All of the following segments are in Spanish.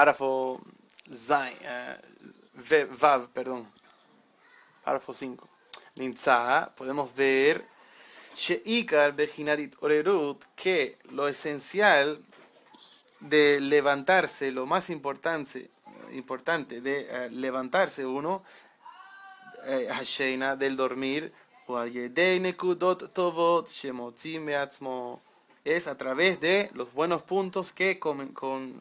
párrafo Zain, eh, Vav, perdón, párrafo 5, Nintza podemos ver Sheikar Bejinatit Orerut, que lo esencial de levantarse, lo más importante, importante de eh, levantarse uno, Hasheina, eh, del dormir, o Yedei Tovot, Shemotzim Atzmo es a través de los buenos puntos que con,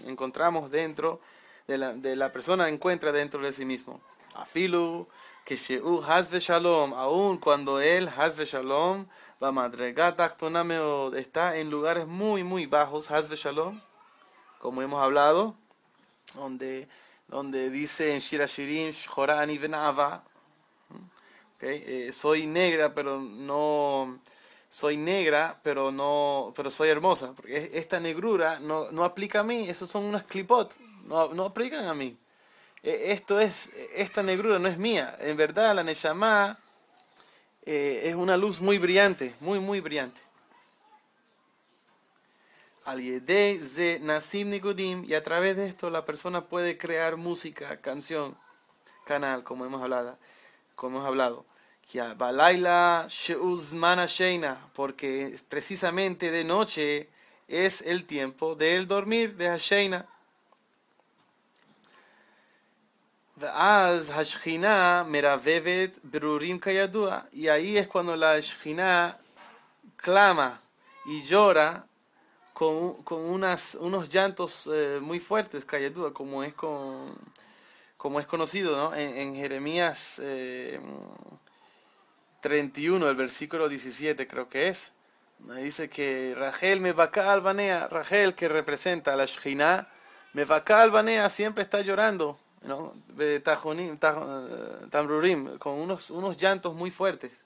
encontramos dentro de la, de la, persona encuentra dentro de sí mismo. Afilu, que Hazve Shalom, aun cuando él Hazve Shalom, está en lugares muy, muy bajos, Hazve Shalom, como hemos hablado, donde, donde dice en Shira Jorani Benava, okay, eh, soy negra, pero no soy negra, pero no, pero soy hermosa, porque esta negrura no, no aplica a mí, esos son unos clipot, no, no aplican a mí. E, esto es, esta negrura no es mía, en verdad la Neshama eh, es una luz muy brillante, muy, muy brillante. Y a través de esto la persona puede crear música, canción, canal, como hemos hablado. Como hemos hablado porque precisamente de noche es el tiempo de del dormir de Hasheina. Y ahí es cuando la clama y llora con, unas, unos llantos eh, muy fuertes, como es, con, como es conocido en, Jeremías. Eh, 31, el versículo 17 creo que es. Me dice que Rachel vaca Albanea, Rachel que representa a la me va Albanea siempre está llorando, ¿no? Eh, con unos, unos llantos muy fuertes.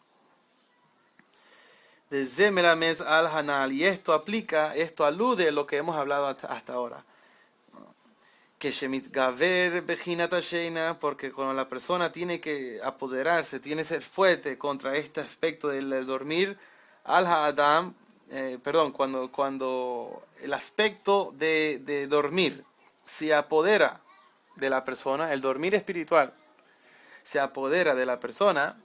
De al Hanal, y esto aplica, esto alude a lo que hemos hablado hasta ahora que Sheina, porque cuando la persona tiene que apoderarse, tiene que ser fuerte contra este aspecto del, dormir, al Adam, eh, perdón, cuando, cuando el aspecto de, de dormir se apodera de la persona, el dormir espiritual se apodera de la persona,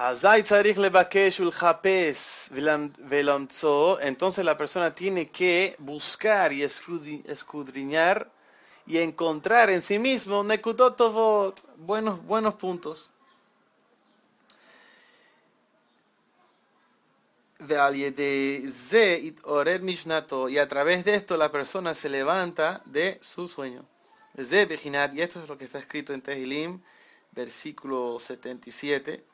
entonces la persona tiene que buscar y escudriñar y encontrar en sí mismo buenos, buenos puntos. Y a través de esto la persona se levanta de su sueño. Y esto es lo que está escrito en Tehilim, versículo 77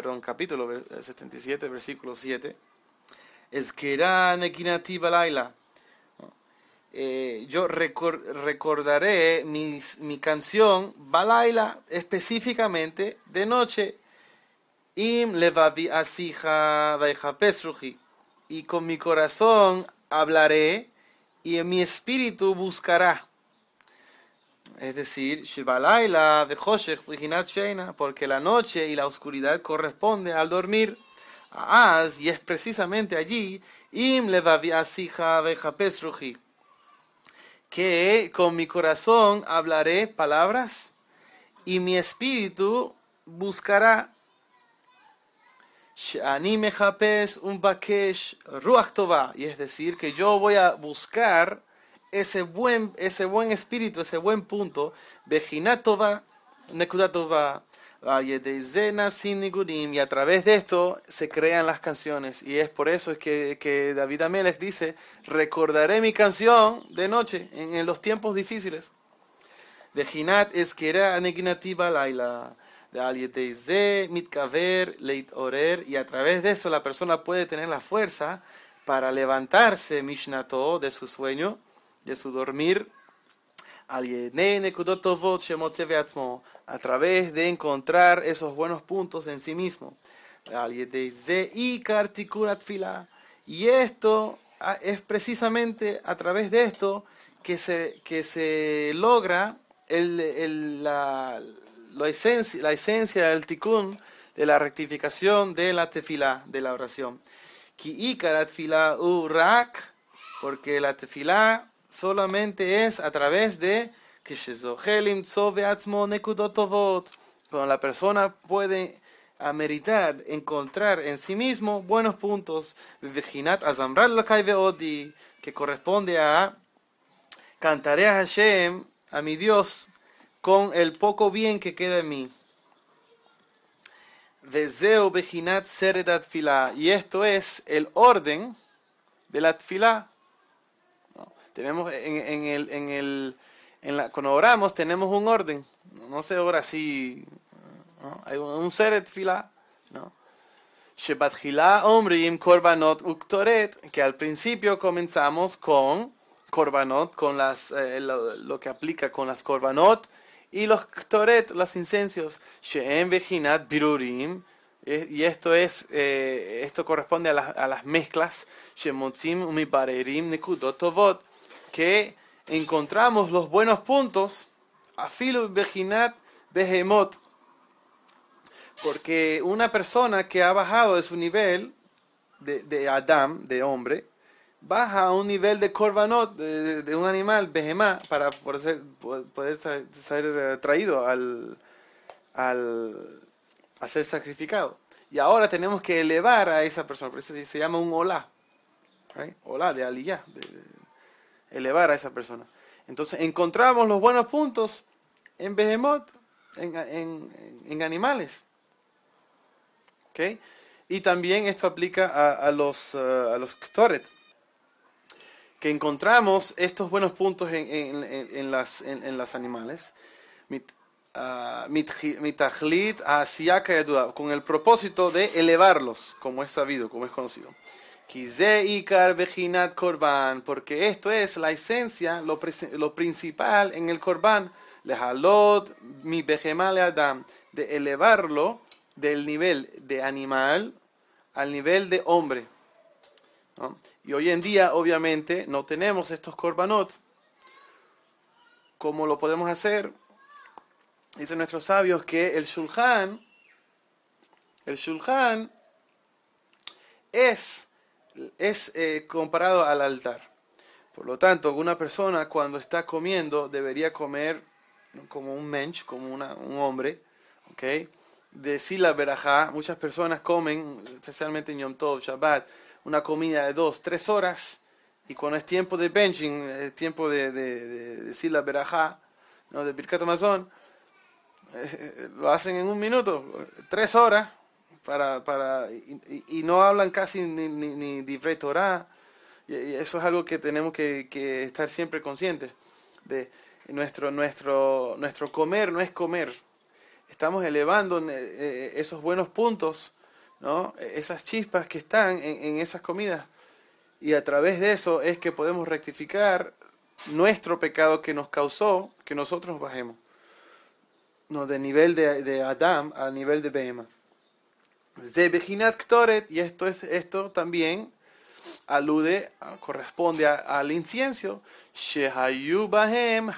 perdón, capítulo 77, eh, versículo 7, es que Nekinati Balaila. Eh, yo recordaré mi canción Balaila específicamente de noche. Im levavi asija Y con mi corazón hablaré y en mi espíritu buscará es decir, Sheina, porque la noche y la oscuridad corresponden al dormir. y es precisamente allí, Im que con mi corazón hablaré palabras y mi espíritu buscará. un bakesh ruach y es decir, que yo voy a buscar ese buen, ese buen espíritu, ese buen punto, Nekudatova, y a través de esto se crean las canciones. Y es por eso que, que David Amélez dice, recordaré mi canción de noche, en, los tiempos difíciles. es que era laila. Mitkaver, Orer, y a través de eso la persona puede tener la fuerza para levantarse Mishnato de su sueño de su dormir a través de encontrar esos buenos puntos en sí mismo. Y esto es precisamente a través de esto que se, que se logra el, la, esencia, la esencia del tikkun, de la rectificación de la tefila de la oración. porque la tefila solamente es a través de cuando la persona puede ameritar, encontrar en sí mismo buenos puntos, que corresponde a cantaré a Hashem, a mi Dios, con el poco bien que queda en mí. Y esto es el orden de la tenemos en, el, en el en la, cuando oramos tenemos un orden. No sé ahora así. Hay un, un seret fila, ¿no? Omrim Korbanot Uktoret, que al principio comenzamos con Korbanot, con las, eh, lo, que aplica con las Korbanot, y los Ktoret, los incensios. Sheem Birurim, eh, y esto es, eh, esto corresponde a, las a las mezclas, Shemotzim Umibarerim Nekudot Tovot, que encontramos los buenos puntos, a afilu bejinat behemot, porque una persona que ha bajado de su nivel de, de Adam, de hombre, baja a un nivel de corbanot, de, un animal, behemá, para poder ser, poder ser, eh, traído al, al, a ser sacrificado. Y ahora tenemos que elevar a esa persona, por eso se llama un hola Hola de aliyah, de, elevar a esa persona. Entonces encontramos los buenos puntos en behemoth, en, en, en animales. Y también esto aplica a, a los, eh, los que encontramos estos buenos puntos en, en las, en, las animales. Mit, uh, con el propósito de elevarlos, como es sabido, como es conocido korban, porque esto es la esencia, lo, principal en el korban, lehalot mi Behemal adam, de elevarlo del nivel de animal al nivel de hombre. Y hoy en día, obviamente, no tenemos estos korbanot. ¿Cómo lo podemos hacer? Dicen nuestros sabios que el shulchan, el shulchan es es eh, comparado al altar. Por lo tanto, una persona cuando está comiendo debería comer como un mensch, como un hombre, okay, Decir la verajá, muchas personas comen, especialmente en Yom Tov, Shabbat, una comida de dos, tres horas, y cuando es tiempo de benching, es eh, tiempo de, de, de la ¿no? de Birkat Amazon, eh, lo hacen en un minuto, tres horas, para, para, y, no hablan casi ni, ni, ni Y, eso es algo que tenemos que, estar siempre conscientes de nuestro, nuestro, nuestro comer no es comer. Estamos elevando eh, eh, esos buenos puntos, ¿no? esas chispas que están en, esas comidas. Y a través de eso es que podemos rectificar nuestro pecado que nos causó que nosotros bajemos. No, de nivel de, de Adam al nivel de Behemoth, Zebehinat Ktoret, y esto, es, esto también alude, corresponde al incienso, Shehayu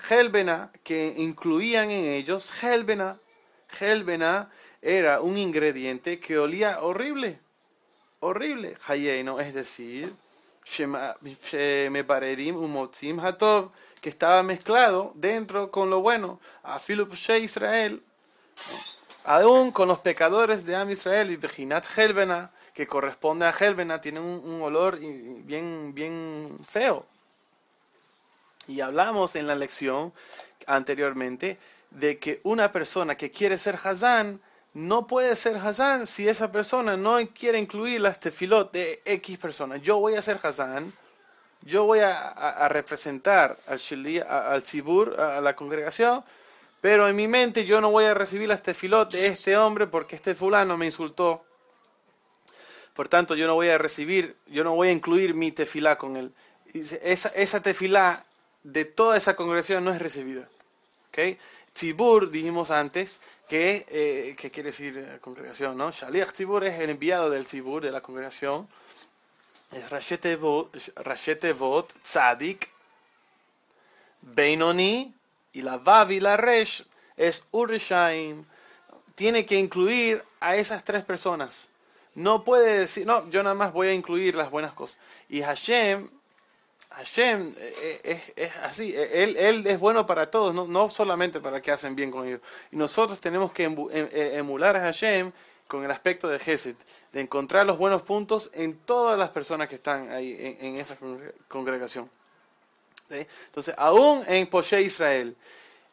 Helbena, que incluían en ellos Helbena. Helbena era un ingrediente que olía horrible, horrible, Hayeno, es decir, que estaba mezclado dentro con lo bueno, a Philip Israel. Aún con los pecadores de Am Israel y Beginat Helvena, que corresponde a helvena tiene un, olor bien, bien feo. Y hablamos en la lección anteriormente de que una persona que quiere ser Hazán no puede ser Hazán si esa persona no quiere incluir las tefilot de X personas. Yo voy a ser Hazán, yo voy a, representar al, Shili, al Sibur, a la congregación, pero en mi mente yo no voy a recibir a este de este hombre, porque este fulano me insultó. Por tanto, yo no voy a recibir, yo no voy a incluir mi tefilá con él. Esa, esa tefilá de toda esa congregación no es recibida. ¿Okay? tibur dijimos antes, que, eh, quiere decir eh, congregación, ¿no? Shaliach tibur es el enviado del tibur de la congregación. Es Rashetevot, Tzadik, Beinoni, y la Vav la Resh es Urishaim, tiene que incluir a esas tres personas. No puede decir, no, yo nada más voy a incluir las buenas cosas. Y Hashem, Hashem eh, eh, es, así, eh, él, es bueno para todos, no, solamente para que hacen bien con ellos. Y nosotros tenemos que em, emular a Hashem con el aspecto de Geset, de encontrar los buenos puntos en todas las personas que están ahí en esa congregación. ¿sí? Entonces, aún en Poshe Israel,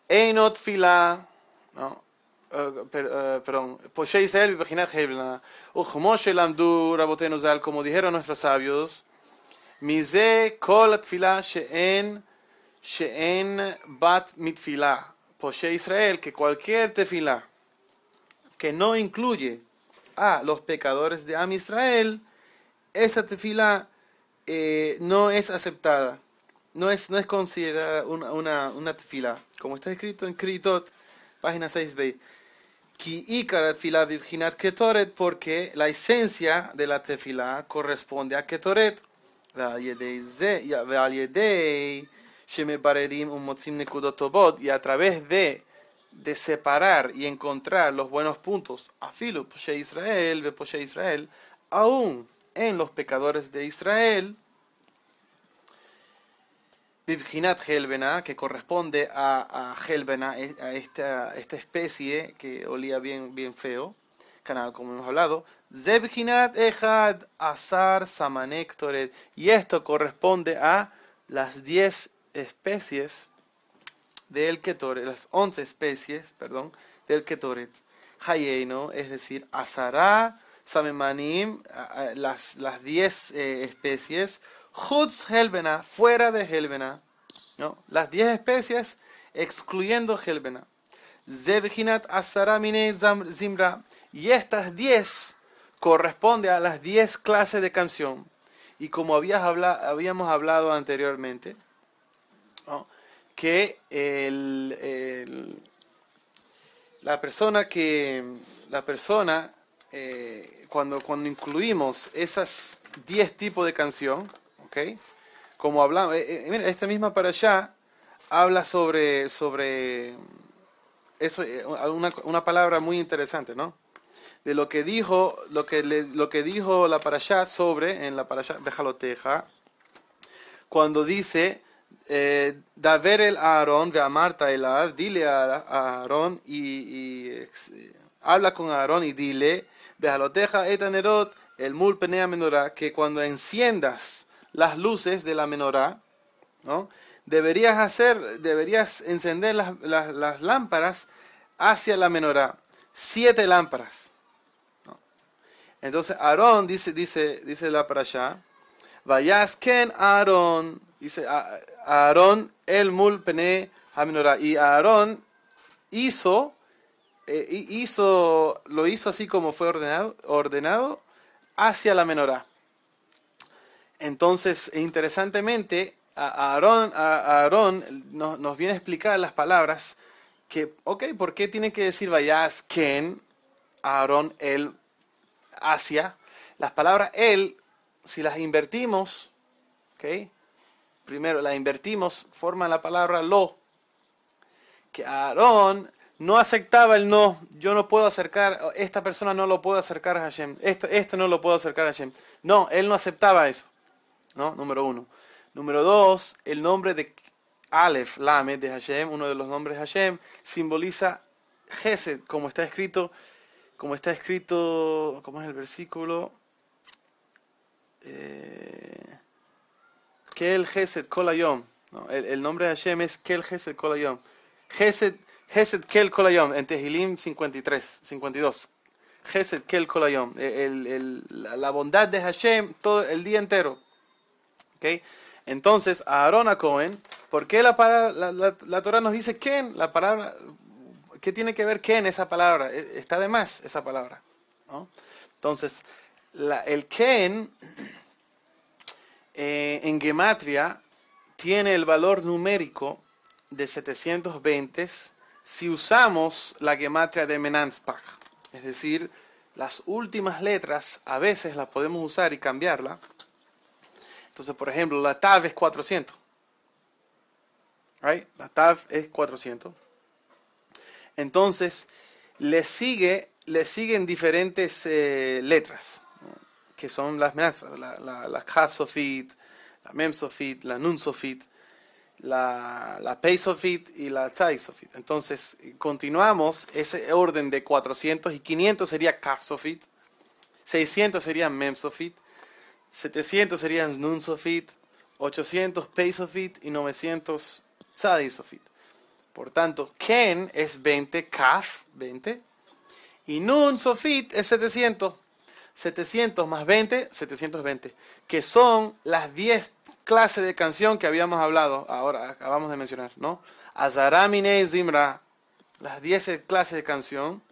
Einot Filá, ¿no? Eh, per, uh, perdón, Poshe Israel, Virginia Hebla, Uchmoshe Lamdu, Rabotenuzal, como dijeron nuestros sabios, Mise Kol Tfilá Sheen, Sheen Bat Mitfilá, Poshe Israel, que cualquier tefila que no incluye a los pecadores de Am Israel, esa tefila eh, no es aceptada no es, no es considerada una, una, una como está escrito en Kritot, página 6b. Ketoret, porque la esencia de la tefila corresponde a Ketoret. Y a través de, de separar y encontrar los buenos puntos, a Afilu, Israel, Israel, aún en los pecadores de Israel, Vibhinat Helvena que corresponde a, a e, a esta, esta especie que olía bien, bien feo, canal como hemos hablado. Zebhinat Ejad Azar Samanektoret. Y esto corresponde a las 10 especies del Ketoret, las 11 especies, perdón, del Ketoret. Hayeno es decir, Azara Samemanim, las 10 las eh, especies. Hutz Helvena, fuera de Helvena. Las 10 especies excluyendo Helvena. Zevginat Asaramine Zimra. Y estas 10 corresponden a las 10 clases de canción. Y como habíamos hablado anteriormente, que la persona que la persona eh, cuando, cuando incluimos esas 10 tipos de canción, como hablamos, eh, eh, mira, esta misma para allá habla sobre, sobre eso, eh, una, una, palabra muy interesante, ¿no? De lo que dijo, lo que, le, lo que dijo la allá sobre, en la para déjalo Bejaloteja, cuando dice, da ver el Aarón, ve a Marta el Ar, dile a Aarón y, y, habla con Aarón y dile, Bejaloteja etanerot, el mul penea menorá, que cuando enciendas las luces de la menorá, ¿no? deberías hacer, deberías encender las, lámparas hacia la menorá, siete lámparas. Entonces Aarón dice, dice, dice la para allá, Vayasken Aarón, dice Aarón el mul pene menorá y Aarón hizo eh, hizo, lo hizo así como fue ordenado, ordenado hacia la menorá. Entonces, interesantemente, a Aarón, nos, viene a explicar las palabras que, ok, ¿por qué tiene que decir vayas quien Aarón, él, hacia? Las palabras él, si las invertimos, ok, primero las invertimos, forman la palabra lo, que Aarón no aceptaba el no, yo no puedo acercar, esta persona no lo puedo acercar a Hashem, este no lo puedo acercar a Hashem. No, él no aceptaba eso. Número uno. Número dos, el nombre de Aleph, Lamed de Hashem, uno de los nombres Hashem, simboliza Gesed, como está escrito, como está escrito, ¿cómo es el versículo? Eh, Kel que Gesed Kolayom. el, nombre de Hashem es Kel Gesed Kolayom. Gesed, Gesed Kel Kolayom, en Tehilim 53, 52. Gesed Kel Kolayom. la bondad de Hashem todo el día entero. ¿Okay? Entonces, a a Cohen, ¿por qué la, Torah nos dice Ken? La palabra, ¿Qué tiene que ver Ken esa palabra? E, está de más esa palabra. Entonces, el Ken eh, en Gematria tiene el valor numérico de 720 si usamos la Gematria de Menanspach. Es decir, las últimas letras a veces las podemos usar y cambiarla entonces, por ejemplo, la TAV es 400. La TAV es 400. Entonces, le, sigue, le siguen diferentes eh, letras, que son las menazas. la, la, la half sofit, la mem sofit, la nun sofit, la, la pei sofit y la of sofit. Entonces, continuamos ese orden de 400 y 500 sería kaf sofit, 600 sería mem sofit, 700 serían Nun Sofit, 800 Pei Sofit y 900 tzadi Sofit. Por tanto, Ken es 20, Kaf 20, y Nun Sofit es 700. 700 más 20, 720, que son las 10 clases de canción que habíamos hablado, ahora acabamos de mencionar, ¿no? Azaramine Zimra, las 10 clases de canción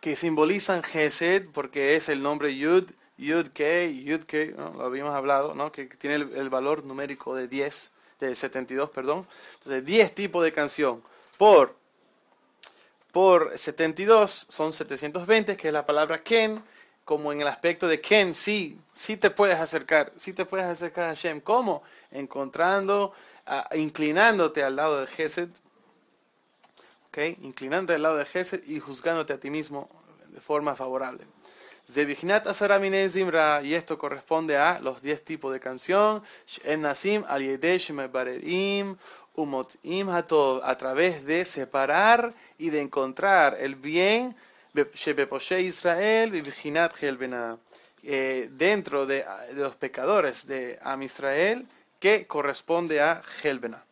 que simbolizan Gesed, porque es el nombre Yud, Yud-Kei, lo habíamos hablado, ¿no? que tiene el, valor numérico de 10, de 72, perdón. Entonces, 10 tipos de canción por, por 72 son 720, que es la palabra Ken, como en el aspecto de Ken, sí, sí te puedes acercar, sí te puedes acercar a Hashem. ¿Cómo? Encontrando, inclinándote al lado de Gesed, ¿ok? inclinándote al lado de Gesed y juzgándote a ti mismo de forma favorable. Zevichnat Asaramine Zimra, y esto corresponde a los diez tipos de canción, en em Nasim Al Umotim Hatov, a través de separar y de encontrar el bien, Shebeposhe Israel, Bibichinat Helbena, eh, dentro de, los pecadores de Am Israel, que corresponde a Helbena.